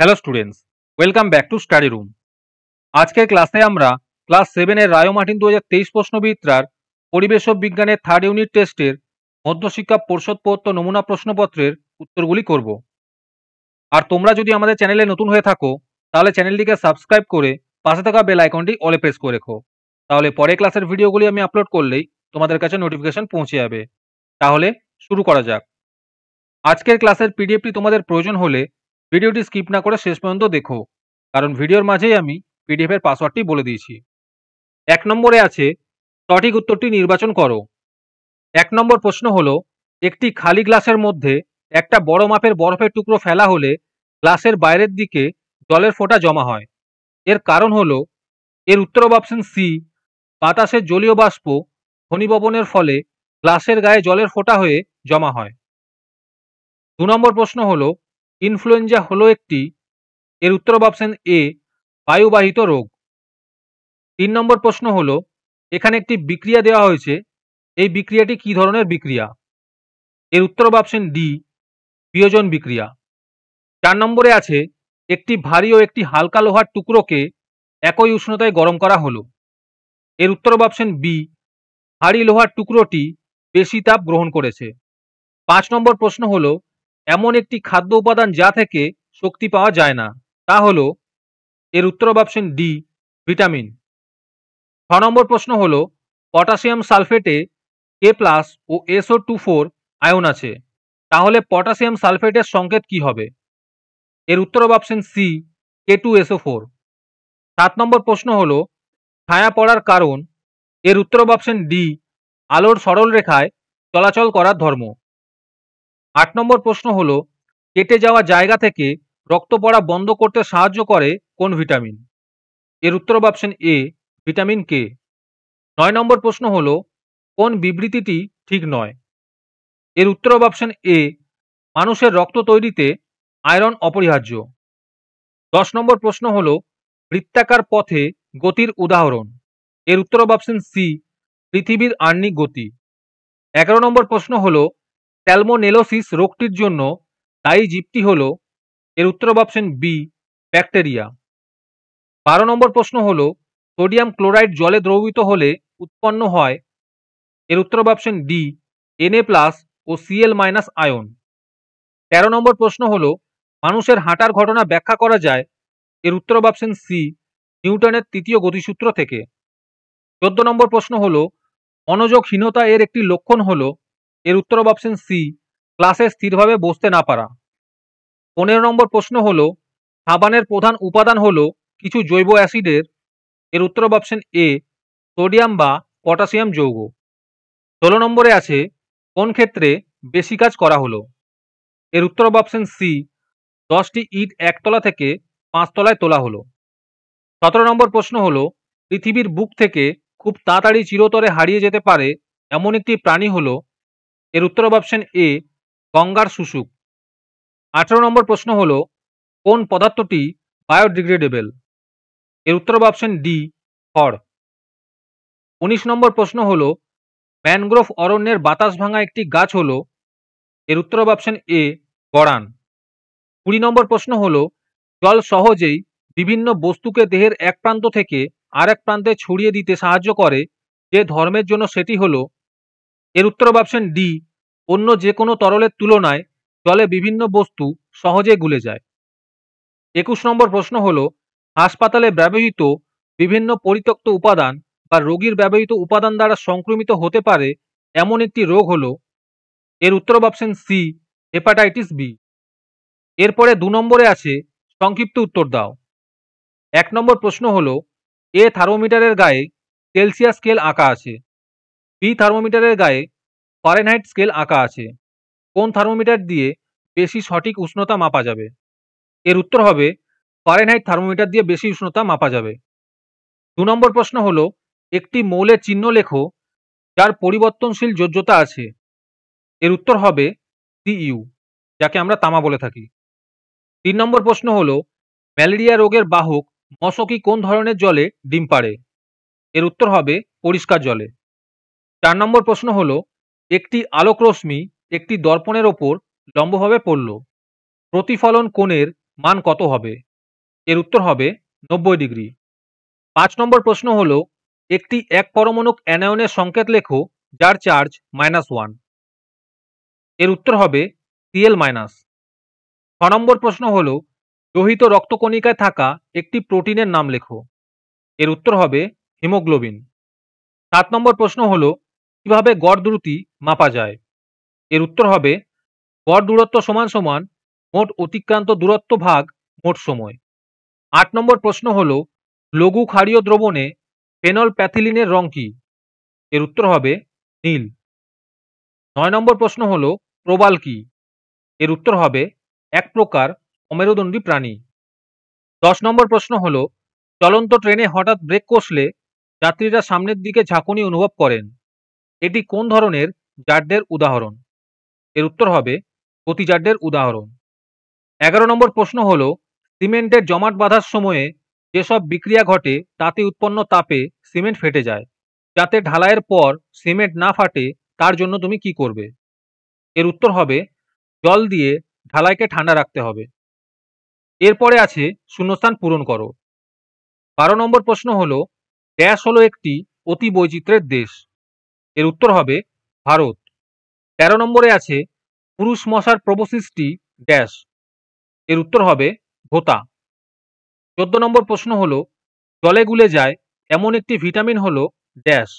hello students welcome back to study room আজকের ক্লাসে আমরা ক্লাস সেভেনের মার্টিন দু হাজার তেইশ প্রশ্নবিদ্রার পরিবেশ বিজ্ঞানের থার্ড ইউনিট টেস্টের মধ্যশিক্ষা পর্ষদ প্রদত্ত নমুনা প্রশ্নপত্রের উত্তরগুলি করব আর তোমরা যদি আমাদের চ্যানেলে নতুন হয়ে থাকো তাহলে চ্যানেলটিকে সাবস্ক্রাইব করে পাশে থাকা বেল আইকনটি অলে প্রেস করে রেখো তাহলে পরে ক্লাসের ভিডিওগুলি আমি আপলোড করলেই তোমাদের কাছে নোটিফিকেশন পৌঁছে যাবে তাহলে শুরু করা যাক আজকের ক্লাসের পিডিএফটি তোমাদের প্রয়োজন হলে ভিডিওটি স্কিপ না করে শেষ পর্যন্ত দেখো কারণ ভিডিওর মাঝেই আমি পিডিএফের পাসওয়ার্ডটি বলে দিয়েছি এক নম্বরে আছে সঠিক উত্তরটি নির্বাচন করো এক নম্বর প্রশ্ন হলো একটি খালি গ্লাসের মধ্যে একটা বড় মাপের বরফের টুকরো ফেলা হলে গ্লাসের বাইরের দিকে জলের ফোঁটা জমা হয় এর কারণ হলো এর উত্তর অপশন সি বাতাসের জলীয় বাষ্প ধনীভবনের ফলে গ্লাসের গায়ে জলের ফোঁটা হয়ে জমা হয় দু নম্বর প্রশ্ন হলো ইনফ্লুয়েঞ্জা হলো একটি এর উত্তর অপশন এ বায়ুবাহিত রোগ তিন নম্বর প্রশ্ন হলো এখানে একটি বিক্রিয়া দেওয়া হয়েছে এই বিক্রিয়াটি কি ধরনের বিক্রিয়া এর উত্তর অপশন ডি বিয়োজন বিক্রিয়া চার নম্বরে আছে একটি ভারী ও একটি হালকা লোহার টুকরোকে একই উষ্ণতায় গরম করা হলো এর উত্তর অপশন বি ভারী লোহার টুকরোটি বেশি তাপ গ্রহণ করেছে পাঁচ নম্বর প্রশ্ন হলো এমন একটি খাদ্য উপাদান যা থেকে শক্তি পাওয়া যায় না তা হল এর উত্তর অপশন ডি ভিটামিন ছ নম্বর প্রশ্ন হল পটাশিয়াম সালফেটে কে প্লাস ও এসও টু ফোর আয়ন আছে তাহলে পটাশিয়াম সালফেটের সংকেত কি হবে এর উত্তর option C K two SO four সাত নম্বর প্রশ্ন হল ছায়া পড়ার কারণ এর উত্তর অপশন ডি আলোর সরল রেখায় চলাচল করার ধর্ম আট নম্বর প্রশ্ন হল কেটে যাওয়া জায়গা থেকে রক্ত পড়া বন্ধ করতে সাহায্য করে কোন ভিটামিন এর উত্তর অপশন এ ভিটামিন কে নয় নম্বর প্রশ্ন হল কোন বিবৃতিটি ঠিক নয় এর উত্তর অপশন এ মানুষের রক্ত তৈরিতে আয়রন অপরিহার্য দশ নম্বর প্রশ্ন হল বৃত্তাকার পথে গতির উদাহরণ এর উত্তর অপশন সি পৃথিবীর আর্নিক গতি এগারো নম্বর প্রশ্ন হলো স্যালমোনেলোসিস রোগটির জন্য দায়ী জীবটি হল এর উত্তর অপশন বি ব্যাকটেরিয়া বারো নম্বর প্রশ্ন হল সোডিয়াম ক্লোরাইড জলে দ্রবিত হলে উৎপন্ন হয় এর উত্তর অপশন ডি এনএ প্লাস ও সিএল মাইনাস আয়ন তেরো নম্বর প্রশ্ন হল মানুষের হাঁটার ঘটনা ব্যাখ্যা করা যায় এর উত্তর অপশন সি নিউটনের তৃতীয় গতিসূত্র থেকে চোদ্দ নম্বর প্রশ্ন হল মনোযোগহীনতা এর একটি লক্ষণ হল এর উত্তর হবে অপশন সি ক্লাসে স্থিরভাবে বসতে না পারা পনেরো নম্বর প্রশ্ন হলো সাবানের প্রধান উপাদান হলো কিছু জৈব অ্যাসিডের এর উত্তর হবে অপশন এ সোডিয়াম বা পটাশিয়াম যৌগ ষোলো নম্বরে আছে কোন ক্ষেত্রে বেশি কাজ করা হলো এর উত্তর হবে অপশন সি দশটি ইট একতলা থেকে পাঁচতলায় তোলা হলো সতেরো নম্বর প্রশ্ন হলো পৃথিবীর বুক থেকে খুব তাড়াতাড়ি চিরতরে হারিয়ে যেতে পারে এমন একটি প্রাণী হলো এর উত্তর হবে অপশন এ গঙ্গার শুশুক আঠেরো নম্বর প্রশ্ন হল কোন পদার্থটি বায়োডিগ্রেডেবল এর উত্তর হবে অপশন ডি খড় উনিশ নম্বর প্রশ্ন হল ম্যানগ্রোভ অরণ্যের বাতাস ভাঙা একটি গাছ হল এর উত্তর হবে অপশন এ গড়ান কুড়ি নম্বর প্রশ্ন হল জল সহজেই বিভিন্ন বস্তুকে দেহের এক প্রান্ত থেকে আর এক প্রান্তে ছড়িয়ে দিতে সাহায্য করে যে ধর্মের জন্য সেটি হল এর উত্তর অপশন ডি অন্য যে কোনো তরলের তুলনায় জলে বিভিন্ন বস্তু সহজে গুলে যায় একুশ নম্বর প্রশ্ন হল হাসপাতালে ব্যবহৃত বিভিন্ন পরিত্যক্ত উপাদান বা রোগীর ব্যবহৃত উপাদান দ্বারা সংক্রমিত হতে পারে এমন একটি রোগ হল এর উত্তর অপশন সি হেপাটাইটিস বি এরপরে দু নম্বরে আছে সংক্ষিপ্ত উত্তর দাও এক নম্বর প্রশ্ন হল এ থার্মোমিটারের গায়ে সেলসিয়াস স্কেল আঁকা আছে বি থার্মোমিটারের গায়ে ফারেনহাইট স্কেল আঁকা আছে কোন থার্মোমিটার দিয়ে বেশি সঠিক উষ্ণতা মাপা যাবে এর উত্তর হবে ফারেনহাইট থার্মোমিটার দিয়ে বেশি উষ্ণতা মাপা যাবে দু নম্বর প্রশ্ন হলো একটি মৌলের চিহ্ন লেখো যার পরিবর্তনশীল যোজ্যতা আছে এর উত্তর হবে সিইউ যাকে আমরা তামা বলে থাকি তিন নম্বর প্রশ্ন হলো ম্যালেরিয়া রোগের বাহক মশকি কোন ধরনের জলে ডিম পাড়ে এর উত্তর হবে পরিষ্কার জলে চার নম্বর প্রশ্ন হলো একটি আলোকরশ্মি একটি দর্পণের ওপর লম্বভাবে পড়ল প্রতিফলন কোণের মান কত হবে এর উত্তর হবে নব্বই ডিগ্রি পাঁচ নম্বর প্রশ্ন হল একটি এক পরমাণুক অ্যানায়নের সংকেত লেখো যার চার্জ মাইনাস ওয়ান এর উত্তর হবে সিএল মাইনাস ছ নম্বর প্রশ্ন হল লোহিত রক্তকণিকায় থাকা একটি প্রোটিনের নাম লেখো এর উত্তর হবে হিমোগ্লোবিন সাত নম্বর প্রশ্ন হলো কিভাবে গড় দূরত্ব মাপা যায় এর উত্তর হবে গড় দূরত্ব সমান সমান মোট অতিক্রান্ত দূরত্ব ভাগ মোট সময় আট নম্বর প্রশ্ন হল লঘু ক্ষারীয় দ্রবণে ফেনল প্যাথিলিনের রং কি এর উত্তর হবে নীল নয় নম্বর প্রশ্ন হল প্রবাল কি এর উত্তর হবে এক প্রকার অমেরুদণ্ডী প্রাণী দশ নম্বর প্রশ্ন হল চলন্ত ট্রেনে হঠাৎ ব্রেক কষলে যাত্রীরা সামনের দিকে ঝাঁকুনি অনুভব করেন এটি কোন ধরনের জাড্যের উদাহরণ এর উত্তর হবে প্রতিজাড্যের উদাহরণ এগারো নম্বর প্রশ্ন হল সিমেন্টের জমাট বাঁধার সময়ে যেসব বিক্রিয়া ঘটে তাতে উৎপন্ন তাপে সিমেন্ট ফেটে যায় যাতে ঢালাইয়ের পর সিমেন্ট না ফাটে তার জন্য তুমি কি করবে এর উত্তর হবে জল দিয়ে ঢালাইকে ঠান্ডা রাখতে হবে এরপরে আছে শূন্যস্থান পূরণ করো বারো নম্বর প্রশ্ন হল ড্যাশ হলো একটি অতি বৈচিত্র্যের দেশ এর উত্তর হবে ভারত তেরো নম্বরে আছে পুরুষ মশার প্রবশিষ্টি ড্যাশ এর উত্তর হবে ভোতা চোদ্দ নম্বর প্রশ্ন হল জলে গুলে যায় এমন একটি ভিটামিন হল ড্যাশ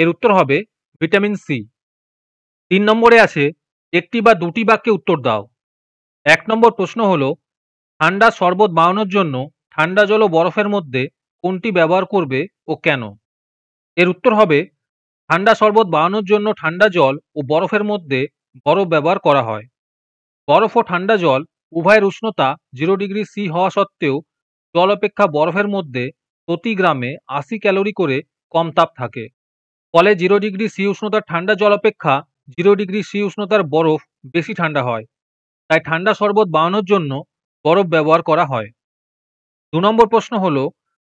এর উত্তর হবে ভিটামিন সি তিন নম্বরে আছে একটি বা দুটি বাক্যে উত্তর দাও এক নম্বর প্রশ্ন হল ঠান্ডা শরবত বানানোর জন্য ঠান্ডা জল ও বরফের মধ্যে কোনটি ব্যবহার করবে ও কেন এর উত্তর হবে ঠান্ডা শরবত বানানোর জন্য ঠান্ডা জল ও বরফের মধ্যে বরফ ব্যবহার করা হয় বরফ ও ঠান্ডা জল উভয়ের উষ্ণতা জিরো ডিগ্রি সি হওয়া সত্ত্বেও জল অপেক্ষা বরফের মধ্যে প্রতি গ্রামে আশি ক্যালোরি করে কম তাপ থাকে ফলে জিরো ডিগ্রি সি উষ্ণতার ঠান্ডা জল অপেক্ষা জিরো ডিগ্রি সি উষ্ণতার বরফ বেশি ঠান্ডা হয় তাই ঠান্ডা শরবত বানানোর জন্য বরফ ব্যবহার করা হয় দু নম্বর প্রশ্ন হল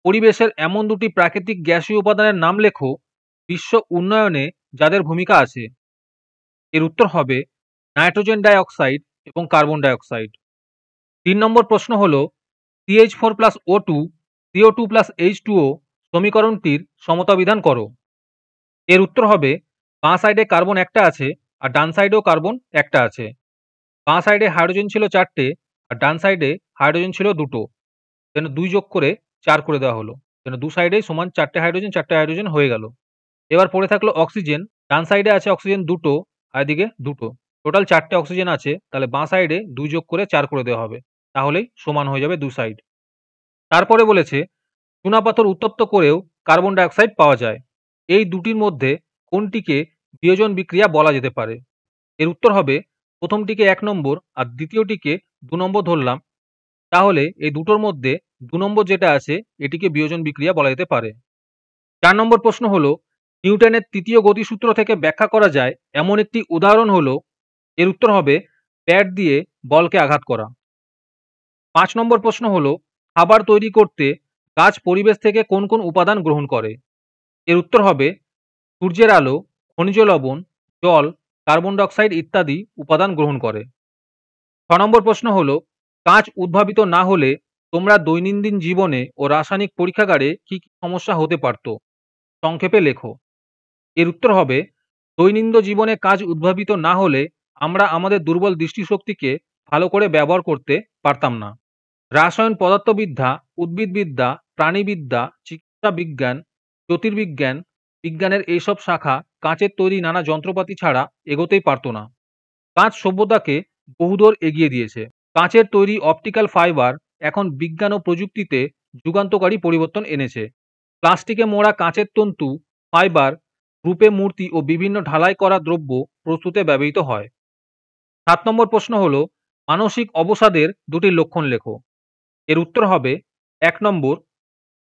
পরিবেশের এমন দুটি প্রাকৃতিক গ্যাসীয় উপাদানের নাম লেখো বিশ্ব উন্নয়নে যাদের ভূমিকা আছে এর উত্তর হবে নাইট্রোজেন ডাইঅক্সাইড এবং কার্বন ডাইঅক্সাইড তিন নম্বর প্রশ্ন হল CH four plus O two CO two plus H two O সমীকরণটির সমতাবিধান করো এর উত্তর হবে বাঁ সাইডে কার্বন একটা আছে আর ডান সাইডেও কার্বন একটা আছে বাঁ সাইডে হাইড্রোজেন ছিল চারটে আর ডান সাইডে হাইড্রোজেন ছিল দুটো যেন দুই যোগ করে চার করে দেওয়া হলো যেন দু সাইডেই সমান চারটে হাইড্রোজেন চারটে হাইড্রোজেন হয়ে গেল এবার পড়ে থাকলো অক্সিজেন ডান সাইডে আছে অক্সিজেন দুটো আর এদিকে দুটো টোটাল চারটে অক্সিজেন আছে তাহলে বাঁ সাইডে দুই যোগ করে চার করে দেওয়া হবে তাহলেই সমান হয়ে যাবে দু সাইড তারপরে বলেছে চুনাপাথর উত্তপ্ত করেও কার্বন ডাইঅক্সাইড পাওয়া যায় এই দুটির মধ্যে কোনটিকে বিয়োজন বিক্রিয়া বলা যেতে পারে এর উত্তর হবে প্রথমটিকে এক নম্বর আর দ্বিতীয়টিকে দু নম্বর ধরলাম তাহলে এই দুটোর মধ্যে দু নম্বর যেটা আছে এটিকে বিয়োজন বিক্রিয়া বলা যেতে পারে চার নম্বর প্রশ্ন হলো নিউটনের তৃতীয় গতিসূত্র থেকে ব্যাখ্যা করা যায় এমন একটি উদাহরণ হলো এর উত্তর হবে প্যাড দিয়ে বলকে আঘাত করা পাঁচ নম্বর প্রশ্ন হল খাবার তৈরি করতে গাছ পরিবেশ থেকে কোন কোন উপাদান গ্রহণ করে এর উত্তর হবে সূর্যের আলো খনিজ লবণ জল কার্বন ডাইঅক্সাইড ইত্যাদি উপাদান গ্রহণ করে ছ নম্বর প্রশ্ন হলো কাঁচ উদ্ভাবিত না হলে তোমরা দৈনন্দিন জীবনে ও রাসায়নিক পরীক্ষাগারে কি কি সমস্যা হতে পারত সংক্ষেপে লেখো এর উত্তর হবে দৈনন্দিন জীবনে কাজ উদ্ভাবিত না হলে আমরা আমাদের দুর্বল দৃষ্টিশক্তিকে ভালো করে ব্যবহার করতে পারতাম না রাসায়ন পদার্থবিদ্যা উদ্ভিদবিদ্যা প্রাণীবিদ্যা চিকিৎসা বিজ্ঞান জ্যোতির্বিজ্ঞান বিজ্ঞানের এইসব শাখা কাঁচের তৈরি নানা যন্ত্রপাতি ছাড়া এগোতেই পারত না কাঁচ সভ্যতাকে বহুদূর এগিয়ে দিয়েছে কাঁচের তৈরি অপটিক্যাল ফাইবার এখন বিজ্ঞান ও প্রযুক্তিতে যুগান্তকারী পরিবর্তন এনেছে প্লাস্টিকে মোড়া কাঁচের তন্তু ফাইবার রূপে মূর্তি ও বিভিন্ন ঢালাই করা দ্রব্য প্রস্তুতে ব্যবহৃত হয় সাত নম্বর প্রশ্ন হল মানসিক অবসাদের দুটি লক্ষণ লেখো এর উত্তর হবে এক নম্বর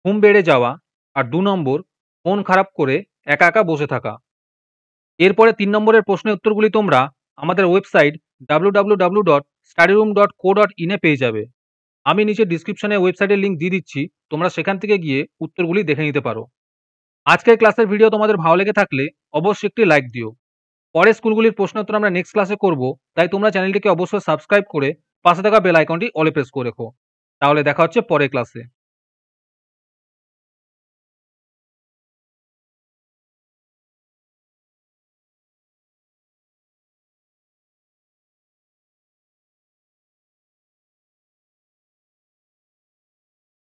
ঘুম বেড়ে যাওয়া আর দু নম্বর মন খারাপ করে একা একা বসে থাকা এরপরে তিন নম্বরের প্রশ্নের উত্তরগুলি তোমরা আমাদের website W W dot dot co dot ইনে পেয়ে যাবে আমি নিচে ডিসক্রিপশনে ওয়েবসাইটের লিঙ্ক দিয়ে দিচ্ছি তোমরা সেখান থেকে গিয়ে উত্তরগুলি দেখে নিতে পারো আজকের ক্লাসের ভিডিও তোমাদের ভালো লেগে থাকলে অবশ্যই একটি লাইক দিও পরের স্কুলগুলির প্রশ্ন উত্তর আমরা নেক্সট ক্লাসে করব তাই তোমরা চ্যানেলটিকে অবশ্যই সাবস্ক্রাইব করে পাশে থাকা বেল আইকনটি অলে প্রেস করে রেখো তাহলে দেখা হচ্ছে পরের ক্লাসে